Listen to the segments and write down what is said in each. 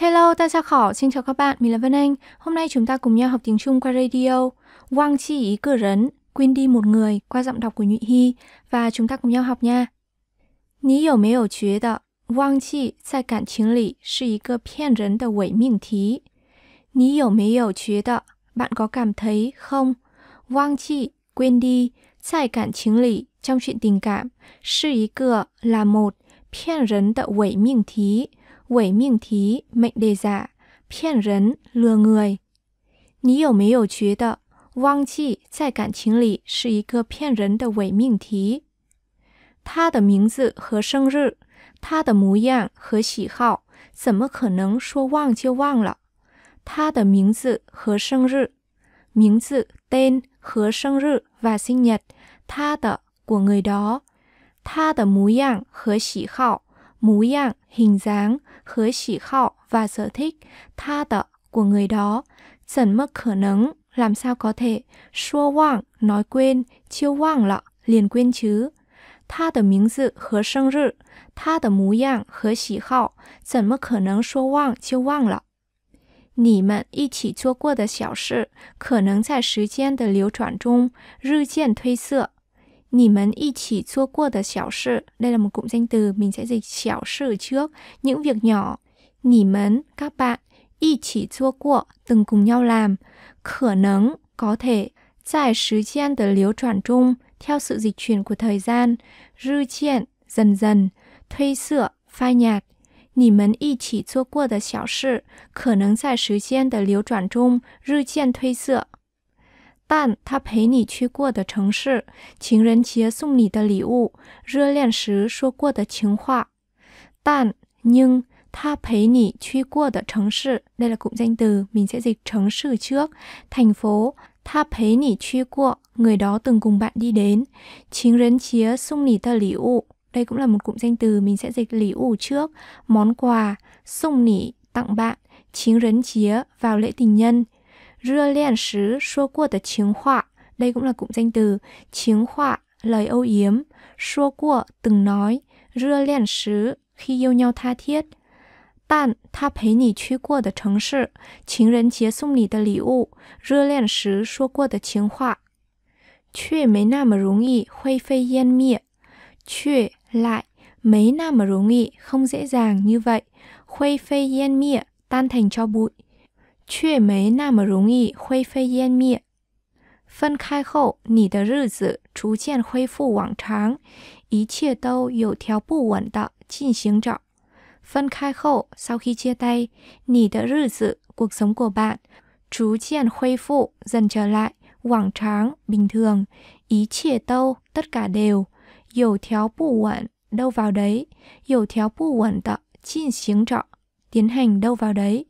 Hello, ta chào khỏ, xin chào các bạn, mình là Vân Anh. Hôm nay chúng ta cùng nhau học tiếng Trung qua radio. Wang chi ý cửa rấn, quên đi một người qua giọng đọc của Nhụy Hy và chúng ta cùng nhau học nha. Nǐ yǒu mei you 觉得忘记在感情里是一个骗人的伪命题？你有没有觉得 bạn có cảm thấy không? Wang chi quên đi, tại cản chính lý trong chuyện tình cảm, sư ý cửa là một, phiền rấn đậu quẩy miệng thí, 伪命题、命题假、骗人、lure n g ư i 你有没有觉得忘记在感情里是一个骗人的伪命题？他的名字和生日，他的模样和喜好，怎么可能说忘就忘了？他的名字和生日，名字 d ê n 和生日 v a sinh n t 他的 c ủ người đó，他的模样和喜好。mú dạng, hình dáng, khới chỉ khọ và sở thích, tha tợ của người đó, dần mất khả năng, làm sao có thể, xua hoang, nói quên, chiêu hoang lọ, liền quên chứ. Tha tờ miếng dự hứa sinh rự, tha tờ mú dạng hứa chỉ khọ, dần mất khả năng xua hoang, chiêu hoang lọ. 你们一起做过的小事，可能在时间的流转中日渐褪色。你们一起做过的小事 đây là một cụm danh từ mình sẽ dịch trước những việc nhỏ nỉ mấn các bạn y chỉ chua của từng cùng nhau làm khả nấng có thể giải sứ gian tờ liếu chuyển trung theo sự dịch chuyển của thời gian rư dần dần thuê sửa phai nhạt 你们一起做过的小事，可能在时间的流转中日渐褪色伴他陪你去过的城市，情人节送你的礼物，热恋时说过的情话。但 nhưng tha 陪你去 qua the 城市. Đây là cụm danh từ, mình sẽ dịch 城市 trước. Thành phố, tha 陪你去 người đó từng cùng bạn đi đến. Chính Đây cũng là một cụm danh từ, mình sẽ dịch lý ụ trước. Món quà，送你 tặng bạn. Chính vào lễ tình nhân. 热恋时说过的情话, đây cũng là cụm danh từ từ, 情话, lời âu yếm xua qua từng nói, rưa liên sứ, khi yêu nhau tha thiết. Tàn, tha thấy nỉ truy qua de 城市, chính rấn chế xung nỉ de lý ụ, rưa liên sứ, xua qua de chính họa. Chuyện mấy nam mà rúng ý, khuây phê yên mịa. Chuyện lại, mấy nam mà rúng ý, không dễ dàng như vậy. Khuây phê yên mịa, tan thành cho bụi. 却没那么容易灰飞烟灭。分开后，你的日子逐渐恢复往常，一切都有条不紊的进行着。Phân khai khi chia tay, cuộc sống của bạn，逐渐恢复，dần trở lại, quảng tráng, bình thường, ý chia tâu, tất cả đều, dầu thiếu bù quẩn, đâu vào đấy, dầu thiếu bù quẩn tợ, chin tiến hành đâu vào đấy.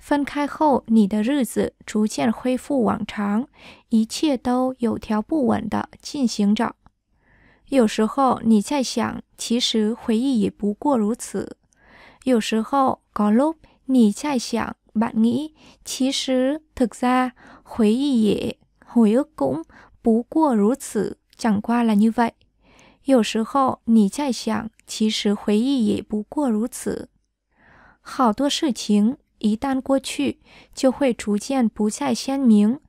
分开后，你的日子逐渐恢复往常，一切都有条不紊地进行着。有时候你在想，其实回忆也不过如此。有时候，你在想，其实，特忆回忆也，回忆也，回忆也，回忆也，回忆也，回忆也，回忆也，回回忆也，不过如此。好多事情一旦过去就会逐渐不再鲜明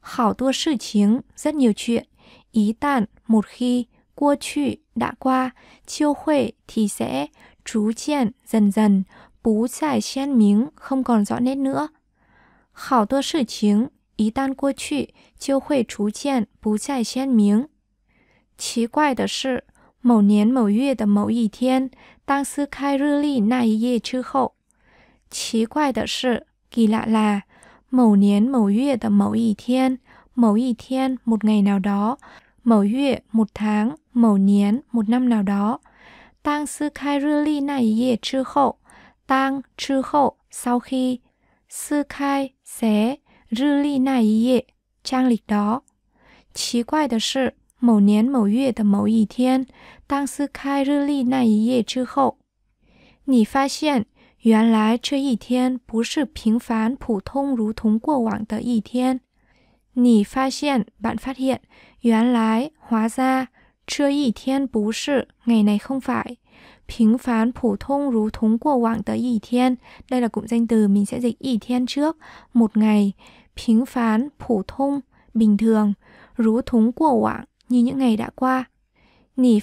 好多事情真有趣一旦抹黑过去打瓜就会提谁逐渐人人不再鲜明很工作呢呢好多事情一旦过去就会逐渐不再鲜明奇怪的是某年某月的某一天当撕开日历那一页之后奇怪的是，kỳ lạ là 某年某月的某一天，某一天 một ngày nào đó, mẫu một tháng, một năm nào đó. Tang sư khai rư ly này ye chư hậu, tang chư hậu sau khi sư khai xé rư ly trang lịch đó. Chí tang sư khai rư ly 原来这一天不是平凡普通，如同过往的一天。你发现，bạn phát hiện，原来 hóa ra，这一天不是 ngày này không phải。平凡普通如同过往的一天，đây là cụm danh từ mình sẽ dịch y trước một ngày bình thường, rú thúng của quảng như những ngày đã qua. Nì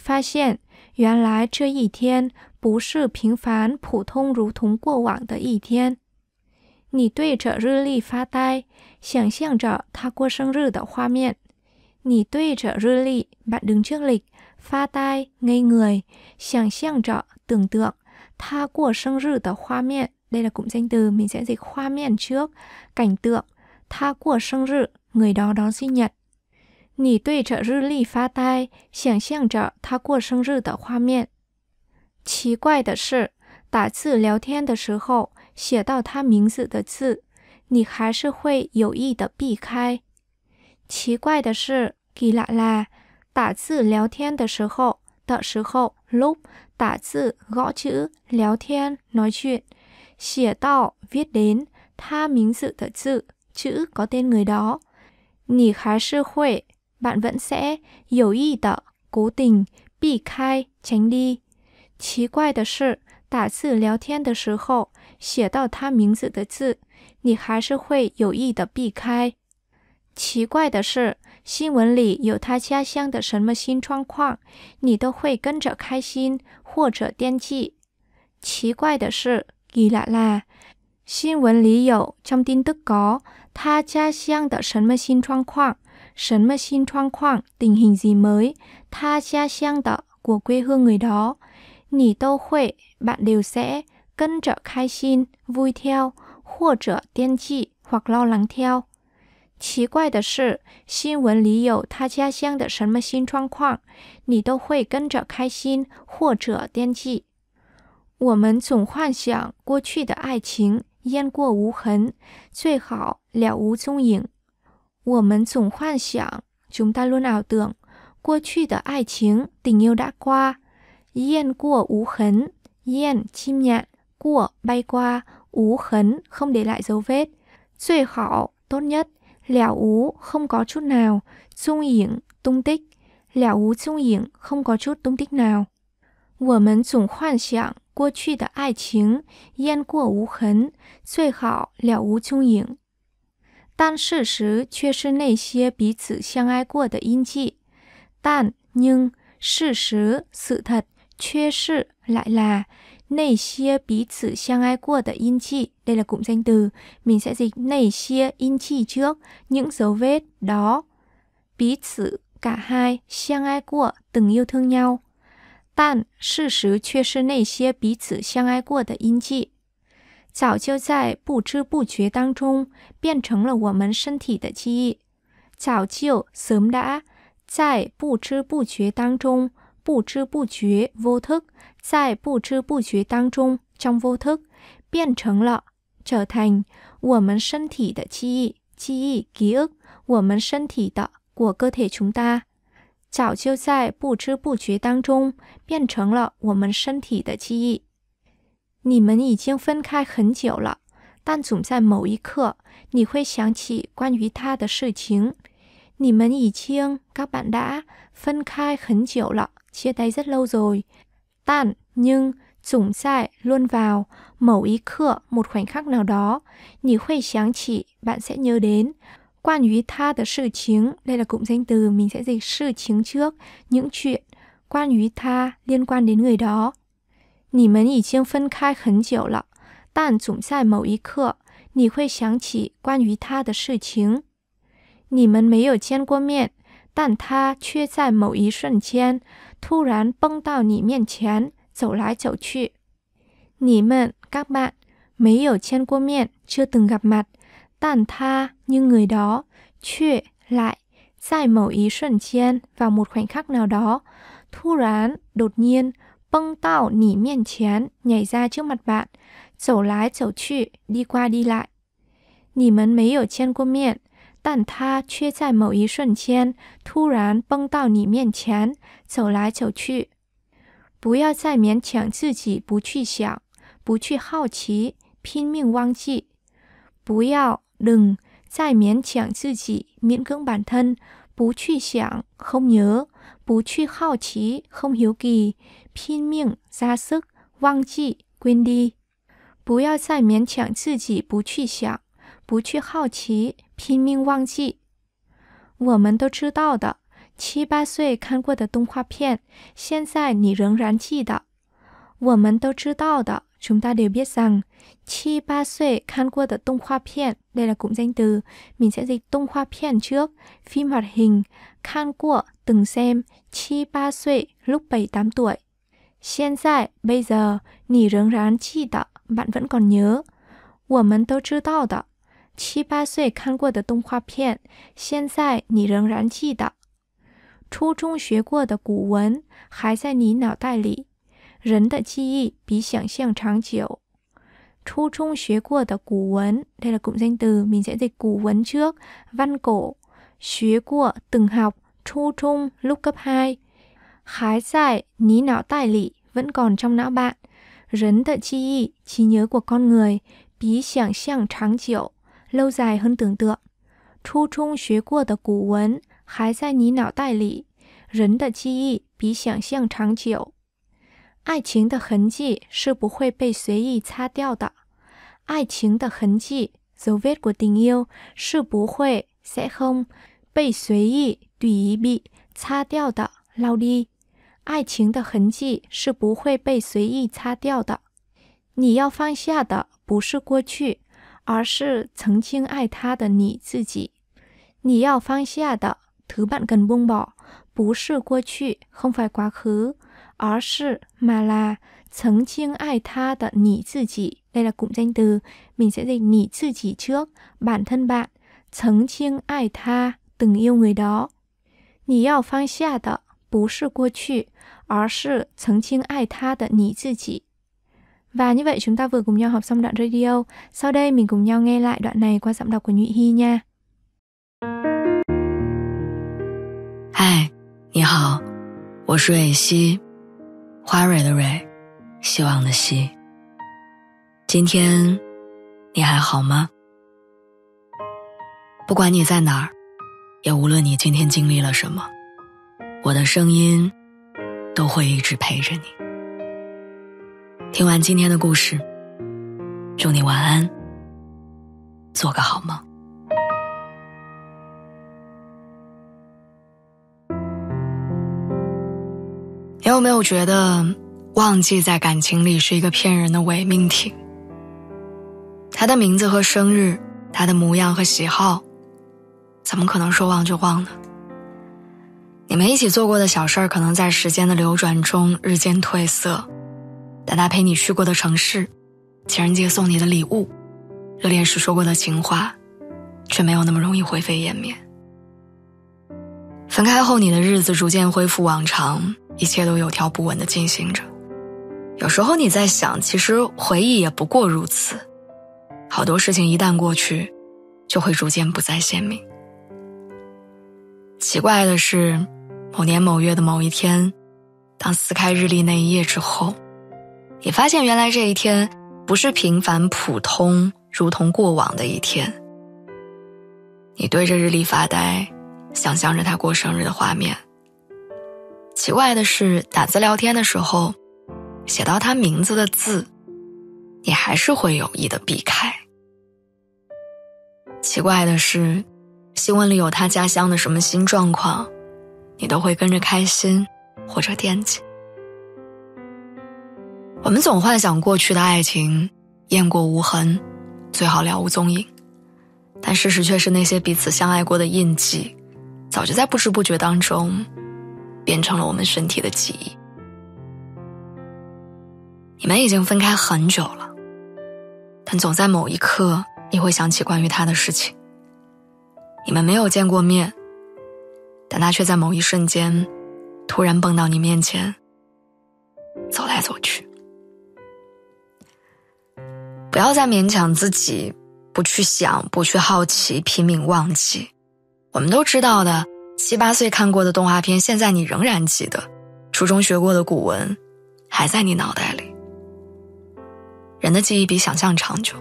不是平凡普通如同过往的一天。你对着日历发呆，想象着他过生日的画面。你对着日历 bạn đứng trước lịch ngây người, tưởng tượng, tha của tờ khoa người, 想象着 tưởng Đây là cụm danh từ mình sẽ dịch khoa miên trước, cảnh tượng tha của sinh rự, người đó đón sinh nhật. Nỉ tuệ trợ rư lì phá tai, xiang xiang trợ tha của sinh rư tờ hoa miệng. 奇怪的是，打字聊天的时候写到他名字的字，你还是会有意的避开。奇怪的是，kỳ lạ là 打字聊天的时候的时候，lúc 打字 gõ chữ 聊天 nói chuyện，写到 viết đến chữ có tên người đó，你还是会 bạn vẫn sẽ cố tình 避开、tránh đi。奇怪的是，打字聊天的时候，写到他名字的字，你还是会有意的避开。奇怪的是，新闻里有他家乡的什么新状况，你都会跟着开心或者惦记。奇怪的是，越南新闻里有张丁德国他家乡的什么新状况，什么新状况，定 ì n h 他家乡的国 ủ 和 q u 你都会 bạn đều sẽ, cân trở khai xin, vui theo, hoặc trợ tiên trị hoặc lo lắng theo. Chí chúng ta luôn ảo tưởng, 过去的爱情 tình yêu đã qua, Yên của ú khấn, yên chim nhạn, của bay qua, ú khấn không để lại dấu vết. Xuề họ tốt nhất, lẻo ú không có chút nào, dung yển tung tích, lẻo ú dung yển không có chút tung tích nào. quá 我们总幻想过去的爱情雁过无痕，最好了无踪影。但事实却是那些彼此相爱过的印记。但 nhưng sự thật 缺 sự lại là nảy xia bí tử 相爱过的 in chi. Đây là cụm danh từ. Mình sẽ dịch nảy xia in chi trước. Những dấu vết đó. Bí tử cả hai 相爱过 từng yêu thương nhau. Tàn sự sự 实却是那些彼此相爱过的印记。早就在不知不觉当中变成了我们身体的记忆。早就 sớm đã 在不知不觉当中不知不觉，v o t e 在不知不觉当中，将 v o t e 变成了 t r t i n 我们身体的记忆，记忆，g i r 我们身体的果个体存在，早就在不知不觉当中变成了我们身体的记忆。你们已经分开很久了，但总在某一刻，你会想起关于他的事情。Nì mến ý chiêng, các bạn đã phân khai khấn triệu lọ, chia tay rất lâu rồi. Tản, nhưng, chủng dại luôn vào, mẫu ý cửa một khoảnh khắc nào đó. Nì khuây sáng chỉ, bạn sẽ nhớ đến. quan tha sự Quan 于他的事情, đây là cụm danh từ, mình sẽ dịch sự chính trước, những chuyện. quan tha liên quan đến người đó. Nì mến ý chiêng phân khai khấn triệu lọ, tản chủng dại mẫu ý cửa, nì khuây sáng chỉ quan 于他的事情.你们没有见过面，但他却在某一瞬间突然蹦到你面前，走来走去。你们 các bạn, mấy bạn 没有见过面 chưa từng gặp mặt, tha như người đó, lại, ý đó, 却 lại tại 某 ý 瞬 gian vào một khoảnh khắc nào đó, thu rán đột nhiên bâng tạo nỉ miền chén nhảy ra trước mặt bạn, chẩu lái chẩu chữ đi qua đi lại. Nỉ mấn mấy ở trên của miệng, 但他却在某一瞬间突然蹦到你面前，走来走去。不要再勉强自己不去想、不去好奇、拼命忘记。不要冷，再勉强自己 m 更板吞，不去想空牛，不去好奇空牛 ô 拼命扎实，忘记 q 地。不要再勉强自己不去想。不去好奇，拼命忘记。我们都知道的，七八岁看过的动画片，现在你仍然记得。我们都知道的，chúng ta đều biết rằng，七八岁看过的动画片，đây là cụm danh từ，mình sẽ dịch “tung hoa phim” trước，phim hoạt hình，khan qua, từng xem，chi ba suy, lúc bảy tám tuổi，hiện tại bây giờ，nǐ rương rán chi đã，bạn vẫn còn nhớ，chúng ta đều biết rằng。七八岁看过的动画片，现在你仍然记得；初中学过的古文还在你脑袋里。人的记忆比想象长久。初 trung 学 qua từ là cụm danh từ, mình sẽ dịch cổ trước, văn cổ, xế qua từng học, 初 trung lúc cấp hai, Khái giải, ní não tài lý, vẫn còn trong não bạn. Rấn tợ chi trí nhớ của con người, bí 想象长久.都在很懂得。初中学过的古文还在你脑袋里。人的记忆比想象长久，爱情的痕迹是不会被随意擦掉的。爱情的痕迹，the very o d i n g you 是不会，se t h o m e 被随意对一笔擦掉的，老李，爱情的痕迹是不会被随意擦掉的。你要放下的不是过去。而是曾经爱他的你自己，你要放下的同伴跟温饱，不是过去很快瓜壳，而是买来曾经爱他的你自己。Đây l 的，c ụ 的你自己” t r ư ớ 曾经爱他等于 c á 你要放下的不是过去，而是曾经爱他的你自己。Và như vậy chúng ta vừa cùng nhau học xong đoạn radio. Sau đây mình cùng nhau nghe lại đoạn này qua giọng đọc của Nhụy Hy nha. Hi, 你好，我是蕊希，花蕊的蕊，希望的希。今天你还好吗？不管你在哪儿，也无论你今天经历了什么，我的声音都会一直陪着你。听完今天的故事，祝你晚安，做个好梦。你有没有觉得，忘记在感情里是一个骗人的伪命题？他的名字和生日，他的模样和喜好，怎么可能说忘就忘呢？你们一起做过的小事儿，可能在时间的流转中日渐褪色。但他陪你去过的城市，情人节送你的礼物，热恋时说过的情话，却没有那么容易灰飞烟灭。分开后，你的日子逐渐恢复往常，一切都有条不紊的进行着。有时候你在想，其实回忆也不过如此。好多事情一旦过去，就会逐渐不再鲜明。奇怪的是，某年某月的某一天，当撕开日历那一页之后。你发现，原来这一天不是平凡普通、如同过往的一天。你对着日历发呆，想象着他过生日的画面。奇怪的是，打字聊天的时候，写到他名字的字，你还是会有意的避开。奇怪的是，新闻里有他家乡的什么新状况，你都会跟着开心或者惦记。我们总幻想过去的爱情，雁过无痕，最好了无踪影。但事实却是，那些彼此相爱过的印记，早就在不知不觉当中，变成了我们身体的记忆。你们已经分开很久了，但总在某一刻，你会想起关于他的事情。你们没有见过面，但他却在某一瞬间，突然蹦到你面前，走来走去。不要再勉强自己，不去想，不去好奇，拼命忘记。我们都知道的，七八岁看过的动画片，现在你仍然记得；初中学过的古文，还在你脑袋里。人的记忆比想象长久，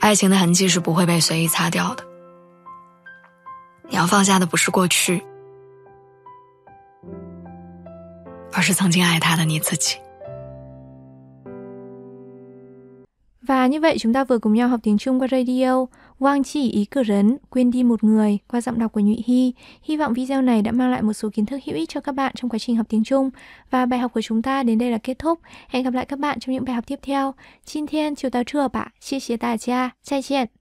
爱情的痕迹是不会被随意擦掉的。你要放下的不是过去，而是曾经爱他的你自己。Và như vậy chúng ta vừa cùng nhau học tiếng Trung qua radio. Quang chỉ ý cửa rấn, quên đi một người qua giọng đọc của Nhụy Hy. Hy vọng video này đã mang lại một số kiến thức hữu ích cho các bạn trong quá trình học tiếng Trung. Và bài học của chúng ta đến đây là kết thúc. Hẹn gặp lại các bạn trong những bài học tiếp theo. Xin thiên, chiều tao trưa bạ, chia chia tà cha, chai chuyện.